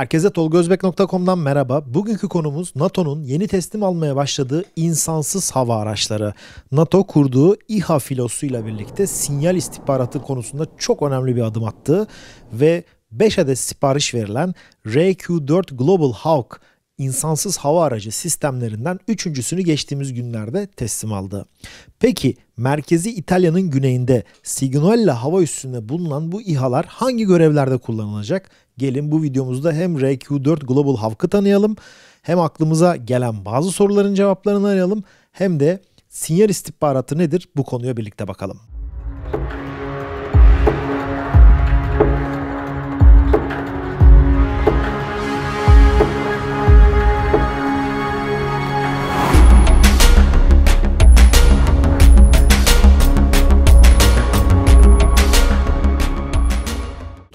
Herkese tolgozbek.com'dan merhaba. Bugünkü konumuz NATO'nun yeni teslim almaya başladığı insansız hava araçları. NATO kurduğu İHA filosuyla birlikte sinyal istihbaratı konusunda çok önemli bir adım attı ve 5 adet sipariş verilen RQ-4 Global Hawk insansız hava aracı sistemlerinden üçüncüsünü geçtiğimiz günlerde teslim aldı. Peki merkezi İtalya'nın güneyinde Signolla hava üssünde bulunan bu İHA'lar hangi görevlerde kullanılacak? Gelin bu videomuzda hem RQ-4 Global Hawk'ı tanıyalım hem aklımıza gelen bazı soruların cevaplarını arayalım hem de sinyal istihbaratı nedir bu konuya birlikte bakalım. Müzik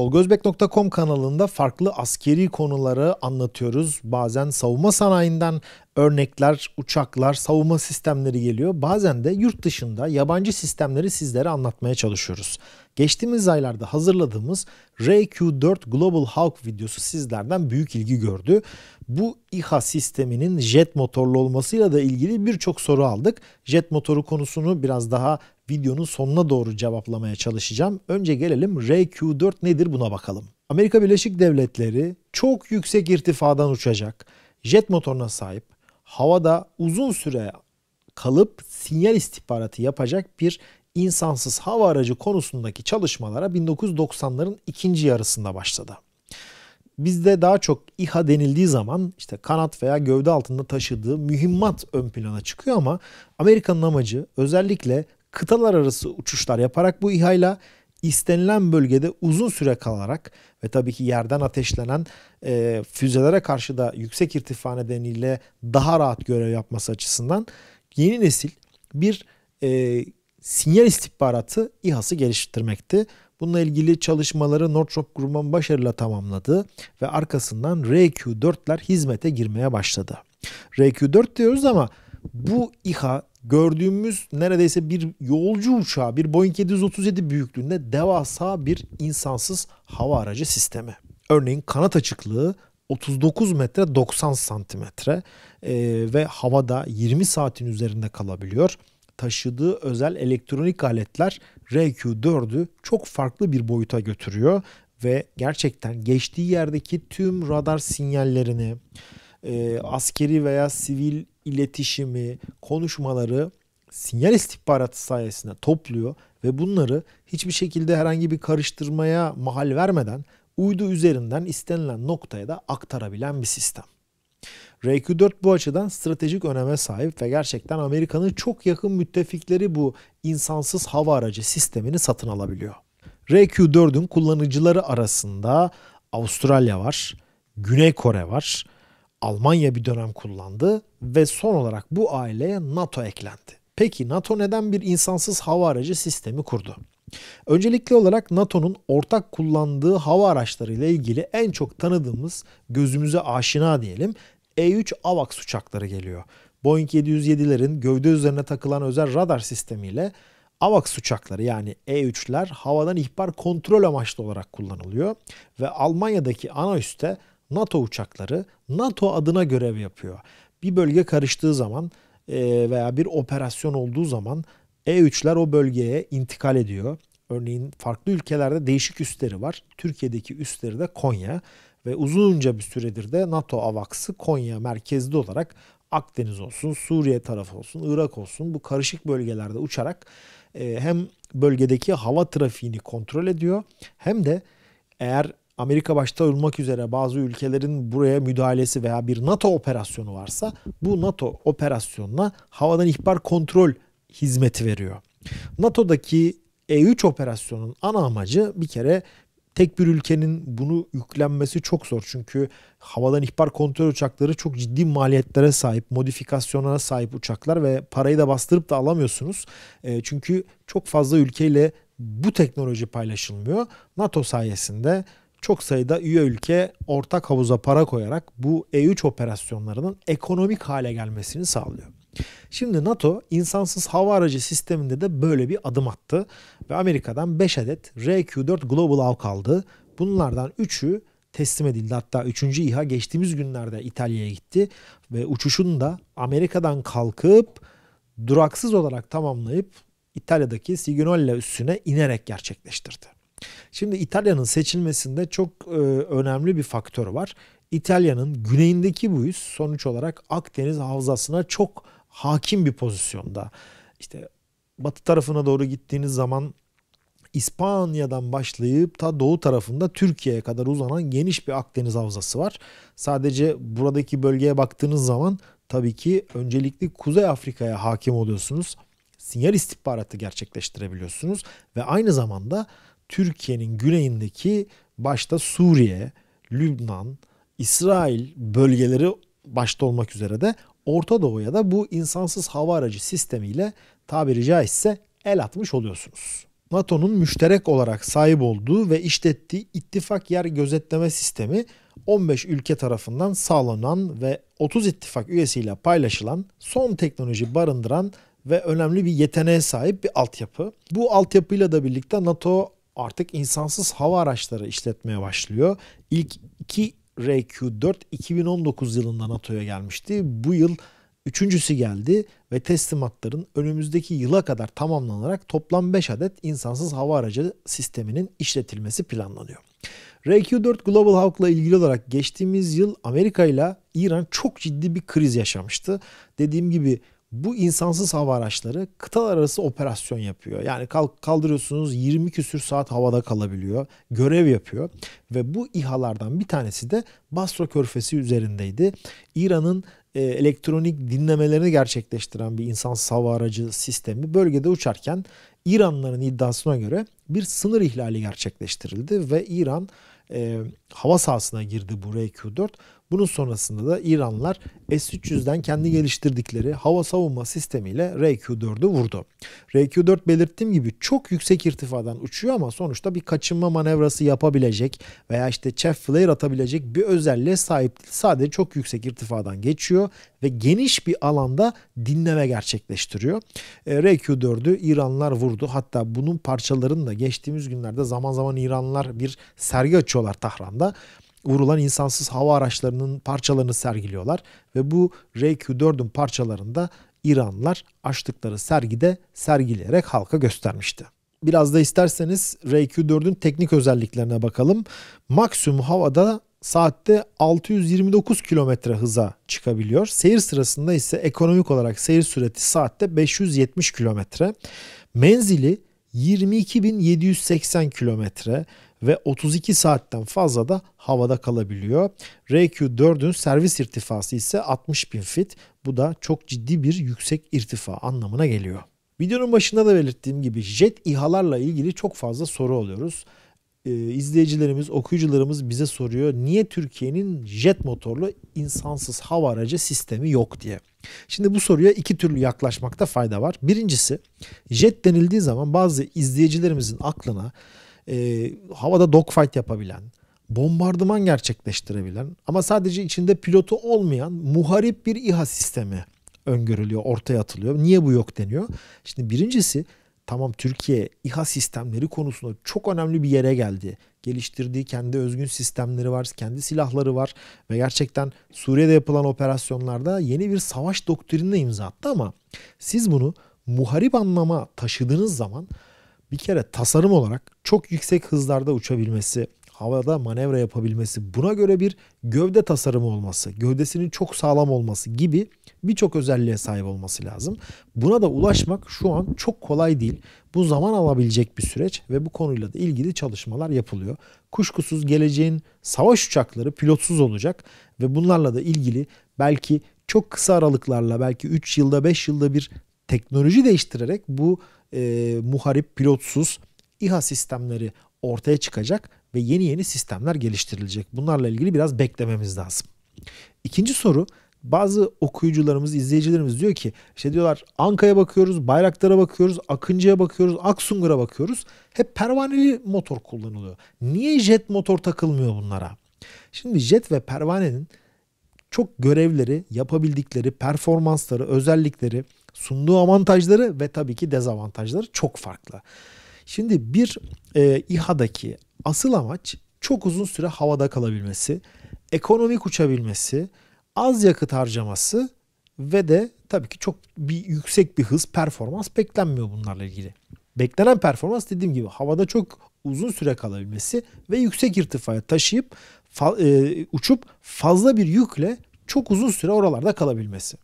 Tolgozbek.com kanalında farklı askeri konuları anlatıyoruz. Bazen savunma sanayinden örnekler, uçaklar, savunma sistemleri geliyor. Bazen de yurt dışında yabancı sistemleri sizlere anlatmaya çalışıyoruz. Geçtiğimiz aylarda hazırladığımız RQ4 Global Hawk videosu sizlerden büyük ilgi gördü. Bu İHA sisteminin jet motorlu olmasıyla da ilgili birçok soru aldık. Jet motoru konusunu biraz daha videonun sonuna doğru cevaplamaya çalışacağım. Önce gelelim RQ4 nedir buna bakalım. Amerika Birleşik Devletleri çok yüksek irtifadan uçacak, jet motoruna sahip, havada uzun süre kalıp sinyal istihbaratı yapacak bir insansız hava aracı konusundaki çalışmalara 1990'ların ikinci yarısında başladı. Bizde daha çok İHA denildiği zaman işte kanat veya gövde altında taşıdığı mühimmat ön plana çıkıyor ama Amerika'nın amacı özellikle kıtalar arası uçuşlar yaparak bu İHA ile istenilen bölgede uzun süre kalarak ve tabii ki yerden ateşlenen e, füzelere karşı da yüksek irtifa nedeniyle daha rahat görev yapması açısından yeni nesil bir e, sinyal istihbaratı İHA'sı geliştirmekti. Bununla ilgili çalışmaları Northrop Grumman başarıyla tamamladı ve arkasından RQ-4'ler hizmete girmeye başladı. RQ-4 diyoruz ama bu İHA gördüğümüz neredeyse bir yolcu uçağı, bir Boeing 737 büyüklüğünde devasa bir insansız hava aracı sistemi. Örneğin kanat açıklığı 39 metre 90 santimetre e, ve havada 20 saatin üzerinde kalabiliyor taşıdığı özel elektronik aletler RQ4'ü çok farklı bir boyuta götürüyor ve gerçekten geçtiği yerdeki tüm radar sinyallerini, e, askeri veya sivil iletişimi, konuşmaları sinyal istihbaratı sayesinde topluyor ve bunları hiçbir şekilde herhangi bir karıştırmaya mahal vermeden uydu üzerinden istenilen noktaya da aktarabilen bir sistem. RQ4 bu açıdan stratejik öneme sahip ve gerçekten Amerika'nın çok yakın müttefikleri bu insansız hava aracı sistemini satın alabiliyor. RQ4'ün kullanıcıları arasında Avustralya var, Güney Kore var, Almanya bir dönem kullandı ve son olarak bu aileye NATO eklendi. Peki NATO neden bir insansız hava aracı sistemi kurdu? Öncelikli olarak NATO'nun ortak kullandığı hava araçları ile ilgili en çok tanıdığımız, gözümüze aşina diyelim, e3 AVAX uçakları geliyor. Boeing 707'lerin gövde üzerine takılan özel radar sistemiyle AVAX uçakları yani E3'ler havadan ihbar kontrol amaçlı olarak kullanılıyor ve Almanya'daki ana üste NATO uçakları NATO adına görev yapıyor. Bir bölge karıştığı zaman e, veya bir operasyon olduğu zaman E3'ler o bölgeye intikal ediyor. Örneğin farklı ülkelerde değişik üsleri var. Türkiye'deki üsleri de Konya ve uzunca bir süredir de NATO avaksı Konya merkezli olarak Akdeniz olsun, Suriye tarafı olsun, Irak olsun bu karışık bölgelerde uçarak e, hem bölgedeki hava trafiğini kontrol ediyor hem de eğer Amerika başta olmak üzere bazı ülkelerin buraya müdahalesi veya bir NATO operasyonu varsa bu NATO operasyonuna havadan ihbar kontrol hizmeti veriyor. NATO'daki E3 operasyonun ana amacı bir kere tek bir ülkenin bunu yüklenmesi çok zor. Çünkü havadan ihbar kontrol uçakları çok ciddi maliyetlere sahip, modifikasyonlara sahip uçaklar ve parayı da bastırıp da alamıyorsunuz. E, çünkü çok fazla ülkeyle bu teknoloji paylaşılmıyor. NATO sayesinde çok sayıda üye ülke ortak havuza para koyarak bu E3 operasyonlarının ekonomik hale gelmesini sağlıyor. Şimdi NATO insansız hava aracı sisteminde de böyle bir adım attı ve Amerika'dan 5 adet RQ-4 Global Hawk aldı. Bunlardan 3'ü teslim edildi. Hatta 3. İHA geçtiğimiz günlerde İtalya'ya gitti ve uçuşunu da Amerika'dan kalkıp duraksız olarak tamamlayıp İtalya'daki Signoria üssüne inerek gerçekleştirdi. Şimdi İtalya'nın seçilmesinde çok e, önemli bir faktör var. İtalya'nın güneyindeki bu üs sonuç olarak Akdeniz havzasına çok hakim bir pozisyonda. İşte batı tarafına doğru gittiğiniz zaman İspanya'dan başlayıp ta doğu tarafında Türkiye'ye kadar uzanan geniş bir Akdeniz havzası var. Sadece buradaki bölgeye baktığınız zaman tabii ki öncelikli Kuzey Afrika'ya hakim oluyorsunuz. Sinyal istihbaratı gerçekleştirebiliyorsunuz ve aynı zamanda Türkiye'nin güneyindeki başta Suriye, Lübnan, İsrail bölgeleri başta olmak üzere de Orta Doğu'ya da bu insansız hava aracı sistemiyle tabiri caizse el atmış oluyorsunuz. NATO'nun müşterek olarak sahip olduğu ve işlettiği ittifak yer gözetleme sistemi 15 ülke tarafından sağlanan ve 30 ittifak üyesiyle paylaşılan son teknoloji barındıran ve önemli bir yeteneğe sahip bir altyapı. Bu altyapıyla da birlikte NATO artık insansız hava araçları işletmeye başlıyor. İlk iki RQ4 2019 yılında NATO'ya gelmişti. Bu yıl üçüncüsü geldi ve teslimatların önümüzdeki yıla kadar tamamlanarak toplam 5 adet insansız hava aracı sisteminin işletilmesi planlanıyor. RQ4 Global Hawk'la ilgili olarak geçtiğimiz yıl Amerika ile İran çok ciddi bir kriz yaşamıştı. Dediğim gibi bu insansız hava araçları kıtalar arası operasyon yapıyor. Yani kaldırıyorsunuz 20 küsür saat havada kalabiliyor. Görev yapıyor. Ve bu İHA'lardan bir tanesi de Basra Körfezi üzerindeydi. İran'ın e, elektronik dinlemelerini gerçekleştiren bir insansız hava aracı sistemi bölgede uçarken İranların iddiasına göre bir sınır ihlali gerçekleştirildi ve İran e, hava sahasına girdi bu RQ-4. Bunun sonrasında da İranlılar S-300'den kendi geliştirdikleri hava savunma sistemiyle RQ-4'ü vurdu. RQ-4 belirttiğim gibi çok yüksek irtifadan uçuyor ama sonuçta bir kaçınma manevrası yapabilecek veya işte chef flare atabilecek bir özelliğe sahip değil. Sadece çok yüksek irtifadan geçiyor ve geniş bir alanda dinleme gerçekleştiriyor. E, RQ-4'ü İranlılar vurdu. Hatta bunun parçalarını da geçtiğimiz günlerde zaman zaman İranlılar bir sergi açıyorlar Tahran'da vurulan insansız hava araçlarının parçalarını sergiliyorlar ve bu RQ-4'ün parçalarında İranlılar açtıkları sergide sergileyerek halka göstermişti. Biraz da isterseniz RQ-4'ün teknik özelliklerine bakalım. Maksimum havada saatte 629 kilometre hıza çıkabiliyor. Seyir sırasında ise ekonomik olarak seyir süreti saatte 570 kilometre. Menzili 22.780 kilometre ve 32 saatten fazla da havada kalabiliyor. RQ4'ün servis irtifası ise 60 bin fit. Bu da çok ciddi bir yüksek irtifa anlamına geliyor. Videonun başında da belirttiğim gibi jet İHA'larla ilgili çok fazla soru alıyoruz. Ee, izleyicilerimiz, okuyucularımız bize soruyor. Niye Türkiye'nin jet motorlu insansız hava aracı sistemi yok diye. Şimdi bu soruya iki türlü yaklaşmakta fayda var. Birincisi jet denildiği zaman bazı izleyicilerimizin aklına e, havada dogfight yapabilen, bombardıman gerçekleştirebilen ama sadece içinde pilotu olmayan muharip bir İHA sistemi öngörülüyor, ortaya atılıyor. Niye bu yok deniyor? Şimdi birincisi tamam Türkiye İHA sistemleri konusunda çok önemli bir yere geldi. Geliştirdiği kendi özgün sistemleri var, kendi silahları var ve gerçekten Suriye'de yapılan operasyonlarda yeni bir savaş doktrinine imza attı ama siz bunu muharip anlama taşıdığınız zaman bir kere tasarım olarak çok yüksek hızlarda uçabilmesi, havada manevra yapabilmesi, buna göre bir gövde tasarımı olması, gövdesinin çok sağlam olması gibi birçok özelliğe sahip olması lazım. Buna da ulaşmak şu an çok kolay değil. Bu zaman alabilecek bir süreç ve bu konuyla da ilgili çalışmalar yapılıyor. Kuşkusuz geleceğin savaş uçakları pilotsuz olacak ve bunlarla da ilgili belki çok kısa aralıklarla belki 3 yılda 5 yılda bir teknoloji değiştirerek bu e, muharip pilotsuz İHA sistemleri ortaya çıkacak ve yeni yeni sistemler geliştirilecek. Bunlarla ilgili biraz beklememiz lazım. İkinci soru bazı okuyucularımız, izleyicilerimiz diyor ki işte diyorlar Anka'ya bakıyoruz, Bayraktar'a bakıyoruz, Akıncı'ya bakıyoruz, Aksungur'a bakıyoruz. Hep pervaneli motor kullanılıyor. Niye jet motor takılmıyor bunlara? Şimdi jet ve pervanenin çok görevleri, yapabildikleri, performansları, özellikleri sunduğu avantajları ve tabii ki dezavantajları çok farklı. Şimdi bir e, İHA'daki asıl amaç çok uzun süre havada kalabilmesi, ekonomik uçabilmesi, az yakıt harcaması ve de tabii ki çok bir yüksek bir hız performans beklenmiyor bunlarla ilgili. Beklenen performans dediğim gibi havada çok uzun süre kalabilmesi ve yüksek irtifaya taşıyıp fa, e, uçup fazla bir yükle çok uzun süre oralarda kalabilmesi.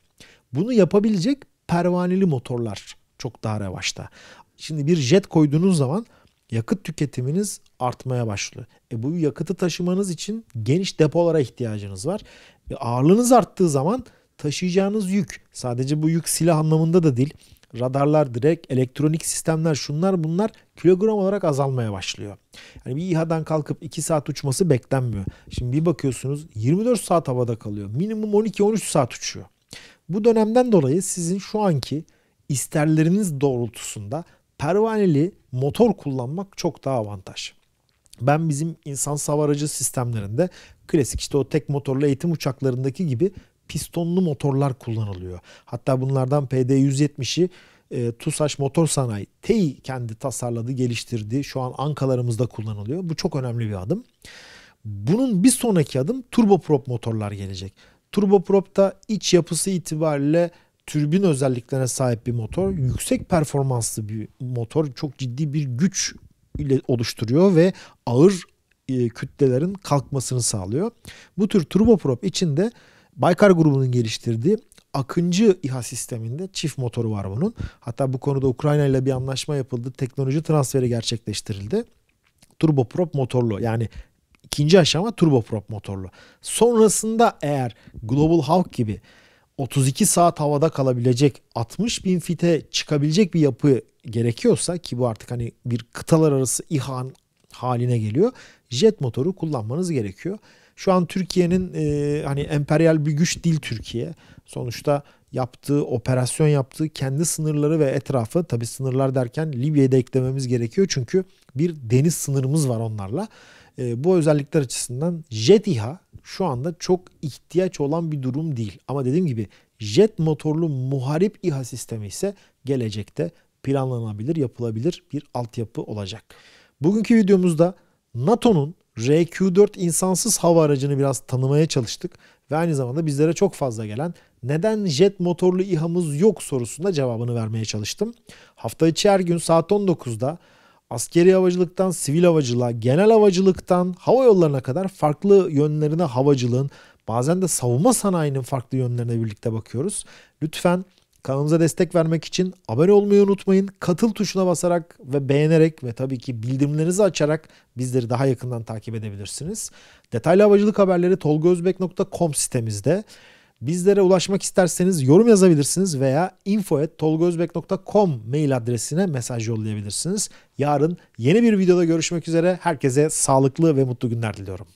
Bunu yapabilecek pervaneli motorlar çok daha revaçta. Şimdi bir jet koyduğunuz zaman yakıt tüketiminiz artmaya başlıyor. E bu yakıtı taşımanız için geniş depolara ihtiyacınız var. E ağırlığınız arttığı zaman taşıyacağınız yük sadece bu yük silah anlamında da değil. Radarlar direkt, elektronik sistemler şunlar bunlar kilogram olarak azalmaya başlıyor. Yani bir İHA'dan kalkıp 2 saat uçması beklenmiyor. Şimdi bir bakıyorsunuz 24 saat havada kalıyor. Minimum 12-13 saat uçuyor. Bu dönemden dolayı sizin şu anki isterleriniz doğrultusunda pervaneli motor kullanmak çok daha avantaj. Ben bizim insan savaracı sistemlerinde klasik işte o tek motorlu eğitim uçaklarındaki gibi pistonlu motorlar kullanılıyor. Hatta bunlardan PD-170'i e, TUSAŞ Motor Sanayi TEİ kendi tasarladı, geliştirdi. Şu an ankalarımızda kullanılıyor. Bu çok önemli bir adım. Bunun bir sonraki adım turboprop motorlar gelecek. Turboprop'ta iç yapısı itibariyle türbin özelliklerine sahip bir motor. Yüksek performanslı bir motor. Çok ciddi bir güç ile oluşturuyor ve ağır e, kütlelerin kalkmasını sağlıyor. Bu tür turboprop içinde Baykar grubunun geliştirdiği Akıncı İHA sisteminde çift motoru var bunun. Hatta bu konuda Ukrayna ile bir anlaşma yapıldı. Teknoloji transferi gerçekleştirildi. Turboprop motorlu yani İkinci aşama turboprop motorlu. Sonrasında eğer Global Hawk gibi 32 saat havada kalabilecek 60 bin fite çıkabilecek bir yapı gerekiyorsa ki bu artık hani bir kıtalar arası İHA'nın haline geliyor. Jet motoru kullanmanız gerekiyor. Şu an Türkiye'nin e, hani emperyal bir güç değil Türkiye. Sonuçta yaptığı operasyon yaptığı kendi sınırları ve etrafı tabi sınırlar derken Libya'yı da eklememiz gerekiyor. Çünkü bir deniz sınırımız var onlarla. E, bu özellikler açısından jet İHA şu anda çok ihtiyaç olan bir durum değil. Ama dediğim gibi jet motorlu muharip İHA sistemi ise gelecekte planlanabilir, yapılabilir bir altyapı olacak. Bugünkü videomuzda NATO'nun RQ-4 insansız hava aracını biraz tanımaya çalıştık ve aynı zamanda bizlere çok fazla gelen neden jet motorlu İHA'mız yok sorusunda cevabını vermeye çalıştım. Hafta içi her gün saat 19'da askeri havacılıktan sivil havacılığa, genel havacılıktan hava yollarına kadar farklı yönlerine havacılığın bazen de savunma sanayinin farklı yönlerine birlikte bakıyoruz. Lütfen kanalımıza destek vermek için abone olmayı unutmayın. Katıl tuşuna basarak ve beğenerek ve tabii ki bildirimlerinizi açarak bizleri daha yakından takip edebilirsiniz. Detaylı havacılık haberleri tolgozbek.com sitemizde. Bizlere ulaşmak isterseniz yorum yazabilirsiniz veya info.tolgozbek.com mail adresine mesaj yollayabilirsiniz. Yarın yeni bir videoda görüşmek üzere. Herkese sağlıklı ve mutlu günler diliyorum.